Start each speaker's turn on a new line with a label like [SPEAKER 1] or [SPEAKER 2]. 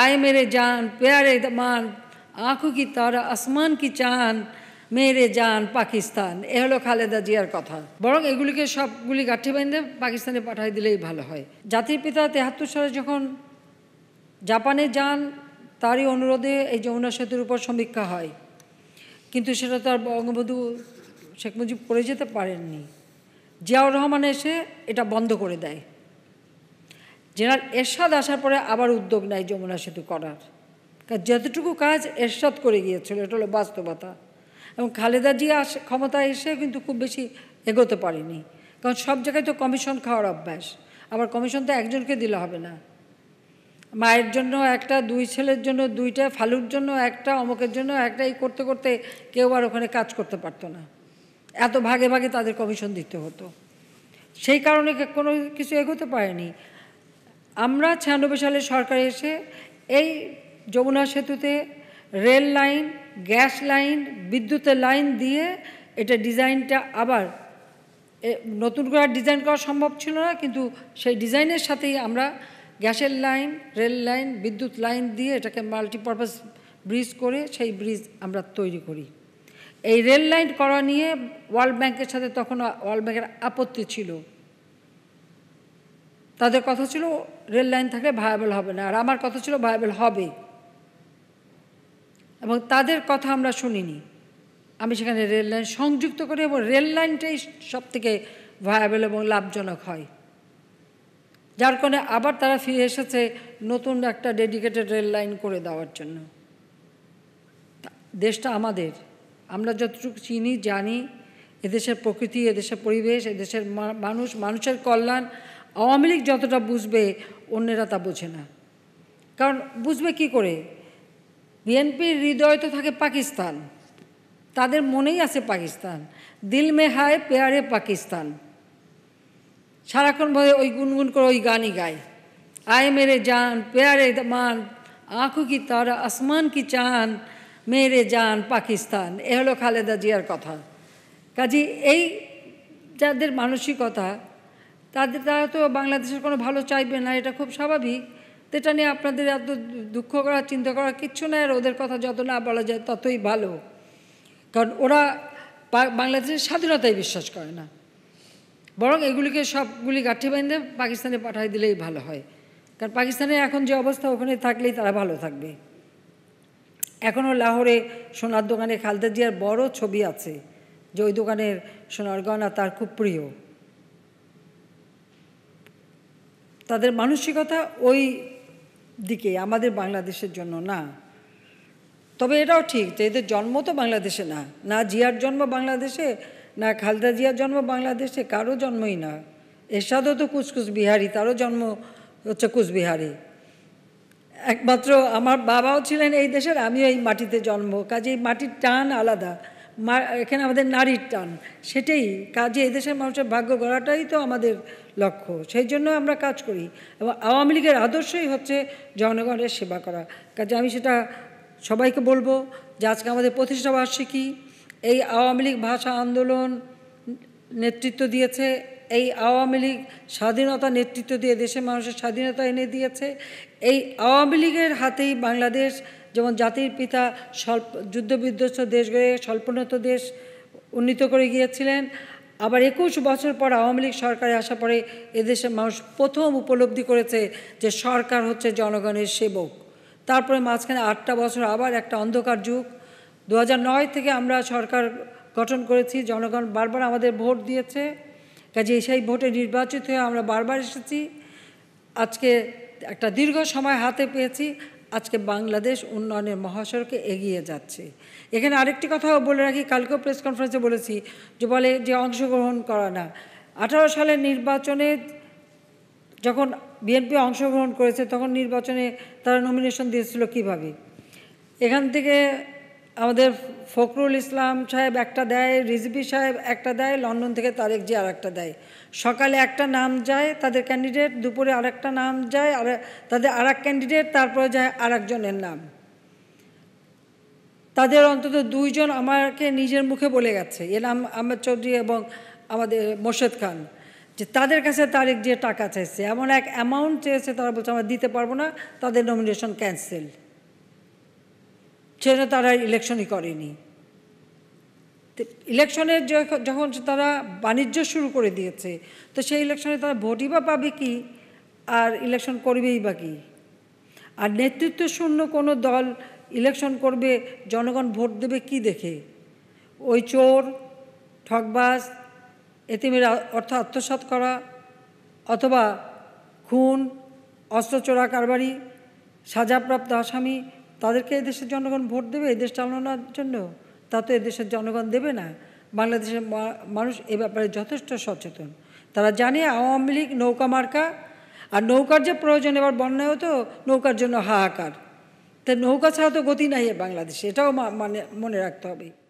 [SPEAKER 1] आए मेरे जान प्यारे मान আঁকু কি তারা আসমান কি চান মেরে যান পাকিস্তান এ হলো খালেদা জিয়ার কথা বরং এগুলিকে সবগুলি গাঠি বেঁধে পাকিস্তানে পাঠাই দিলেই ভালো হয় জাতির পিতা তেহাত্তর সালে যখন জাপানে যান তারই অনুরোধে এই যমুনা সেতুর উপর সমীক্ষা হয় কিন্তু সেটা তার বঙ্গবন্ধু শেখ মুজিব করে যেতে পারেননি জিয়াউর রহমান এসে এটা বন্ধ করে দেয় জেনারেল এরশাদ আসার পরে আবার উদ্যোগ নেয় যমুনা সেতু করার যতটুকু কাজ এরশাদ করে গিয়েছিল এটা হলো বাস্তবতা এবং খালেদা জিয়া ক্ষমতায় এসে কিন্তু খুব বেশি এগোতে পারেনি কারণ সব জায়গায় তো কমিশন খাওয়ার অভ্যাস আবার কমিশন তো একজনকে দিলে হবে না মায়ের জন্য একটা দুই ছেলের জন্য দুইটা ফালুর জন্য একটা অমকের জন্য একটা এই করতে করতে কেউ আর ওখানে কাজ করতে পারতো না এত ভাগে ভাগে তাদের কমিশন দিতে হতো সেই কারণে কোনো কিছু এগোতে পারেনি আমরা ছিয়ানব্বই সালে সরকার এসে এই যমুনা সেতুতে রেল লাইন গ্যাস লাইন বিদ্যুতের লাইন দিয়ে এটা ডিজাইনটা আবার নতুন করে ডিজাইন করা সম্ভব ছিল না কিন্তু সেই ডিজাইনের সাথেই আমরা গ্যাসের লাইন রেল লাইন বিদ্যুৎ লাইন দিয়ে এটাকে মাল্টিপারপাস ব্রিজ করে সেই ব্রিজ আমরা তৈরি করি এই রেল লাইন করা নিয়ে ওয়ার্ল্ড ব্যাংকের সাথে তখন ওয়ার্ল্ড ব্যাংকের আপত্তি ছিল তাদের কথা ছিল রেল লাইন থাকলে ভায়াবল হবে না আর আমার কথা ছিল ভায়াবল হবে এবং তাদের কথা আমরা শুনিনি আমি সেখানে রেল লাইন সংযুক্ত করি এবং রেল লাইনটাই সব থেকে ভায়াবল এবং লাভজনক হয় যার কারণে আবার তারা ফিরে এসেছে নতুন একটা ডেডিকেটেড রেল লাইন করে দেওয়ার জন্য দেশটা আমাদের আমরা যতটুকু চিনি জানি এদেশের প্রকৃতি এদেশের পরিবেশ এদেশের মানুষ মানুষের কল্যাণ আওয়ামী লীগ যতটা বুঝবে অন্যেরা তা বোঝে না কারণ বুঝবে কি করে বিএনপির হৃদয় তো থাকে পাকিস্তান তাদের মনেই আছে পাকিস্তান দিল মে হায় পেয়ারে পাকিস্তান সারাক্ষণ ভয়ে ওই গুনগুন করে ওই গানই গায় আয় মেরে যান পেয়ারে মান আঁকু কি তারা আসমান কি চান মেরে যান পাকিস্তান এ হলো খালেদা জিয়ার কথা কাজী এই যাদের মানসিকতা তাদের তারা তো বাংলাদেশের কোনো ভালো চাইবে না এটা খুব স্বাভাবিক এটা নিয়ে আপনাদের এত দুঃখ করা চিন্তা করা কিচ্ছু না আর ওদের কথা যত না বলা যায় ততই ভালো কারণ ওরা বাংলাদেশের স্বাধীনতায় বিশ্বাস করে না বরং এগুলিকে সবগুলি গাঠি বাইন্ধে পাকিস্তানে পাঠাই দিলেই ভালো হয় কারণ পাকিস্তানের এখন যে অবস্থা ওখানে থাকলেই তারা ভালো থাকবে এখনও লাহোরে সোনার দোকানে খালদা জিয়ার বড় ছবি আছে যে ওই দোকানের সোনার গয়না তার খুব প্রিয় তাদের মানসিকতা ওই দিকে আমাদের বাংলাদেশের জন্য না তবে এটাও ঠিক যে এদের জন্ম তো বাংলাদেশে না না জিয়ার জন্ম বাংলাদেশে না খালদা জিয়ার জন্ম বাংলাদেশে কারো জন্মই না এরশাদও তো কুচকুচ বিহারি তারও জন্ম হচ্ছে কুচবিহারি একমাত্র আমার বাবাও ছিলেন এই দেশের আমিও এই মাটিতে জন্ম কাজে এই মাটির টান আলাদা এখানে আমাদের নারীর টান সেটাই কাজে এদেশের মানুষের ভাগ্য গড়াটাই তো আমাদের লক্ষ্য সেই জন্য আমরা কাজ করি এবং আওয়ামী লীগের আদর্শই হচ্ছে জনগণের সেবা করা কাজে আমি সেটা সবাইকে বলবো যে আজকে আমাদের প্রতিষ্ঠা বার্ষিকী এই আওয়ামী লীগ ভাষা আন্দোলন নেতৃত্ব দিয়েছে এই আওয়ামী লীগ স্বাধীনতা নেতৃত্ব দিয়ে দেশের মানুষের স্বাধীনতা এনে দিয়েছে এই আওয়ামী লীগের হাতেই বাংলাদেশ যেমন জাতির পিতা স্বল্প যুদ্ধবিধ্বস্ত দেশ গড়ে স্বল্পোন্নত দেশ উন্নীত করে গিয়েছিলেন আবার একুশ বছর পর আওয়ামী লীগ সরকারে আসা পরে এদেশের মানুষ প্রথম উপলব্ধি করেছে যে সরকার হচ্ছে জনগণের সেবক তারপরে মাঝখানে আটটা বছর আবার একটা অন্ধকার যুগ দু থেকে আমরা সরকার গঠন করেছি জনগণ বারবার আমাদের ভোট দিয়েছে কাজে সেই ভোটে নির্বাচিত হয়ে আমরা বারবার এসেছি আজকে একটা দীর্ঘ সময় হাতে পেয়েছি আজকে বাংলাদেশ উন্নয়নের মহাসড়কে এগিয়ে যাচ্ছে এখানে আরেকটি কথাও বলে রাখি কালকেও প্রেস কনফারেন্সে বলেছি যে বলে যে অংশগ্রহণ করা না আঠারো সালের নির্বাচনে যখন বিএনপি অংশগ্রহণ করেছে তখন নির্বাচনে তারা নমিনেশন দিয়েছিল কিভাবে এখান থেকে আমাদের ফখরুল ইসলাম সাহেব একটা দেয় রিজবি সাহেব একটা দেয় লন্ডন থেকে তারেক জি আর একটা দেয় সকালে একটা নাম যায় তাদের ক্যান্ডিডেট দুপুরে আর একটা নাম যায় আর তাদের আর এক ক্যান্ডিডেট তারপরে যায় আর একজনের নাম তাদের অন্তত দুইজন আমাকে নিজের মুখে বলে গেছে এর নাম আহমেদ চৌধুরী এবং আমাদের মোর্শেদ খান যে তাদের কাছে তারেক যে টাকা চাইছে এমন এক অ্যামাউন্ট চেয়েছে তারা বলছে আমরা দিতে পারবো না তাদের নমিনেশন ক্যান্সেল সেজন্য তারা ইলেকশনই করেনি ইলেকশনের যখন তারা বাণিজ্য শুরু করে দিয়েছে তো সেই ইলেকশনে তারা ভোটই বা পাবে কি আর ইলেকশন করবেই বা কি আর নেতৃত্ব শূন্য কোনো দল ইলেকশন করবে জনগণ ভোট দেবে কি দেখে ওই চোর ঠকবাস এতিমের অর্থ আত্মসাত করা অথবা খুন অস্ত্র চোরা কারবারি সাজাপ্রাপ্ত আসামি তাদেরকে এদেশের জনগণ ভোট দেবে এদেশ চালানোর জন্য তা তো এদেশের জনগণ দেবে না বাংলাদেশের মানুষ এ ব্যাপারে যথেষ্ট সচেতন তারা জানে আওয়ামী লীগ নৌকা মার্কা আর নৌকার যে প্রয়োজন এবার বন্যায় হতো নৌকার জন্য হাহাকার তাই নৌকা ছাড়া তো গতি নাই বাংলাদেশে এটাও মানে মনে রাখতে হবে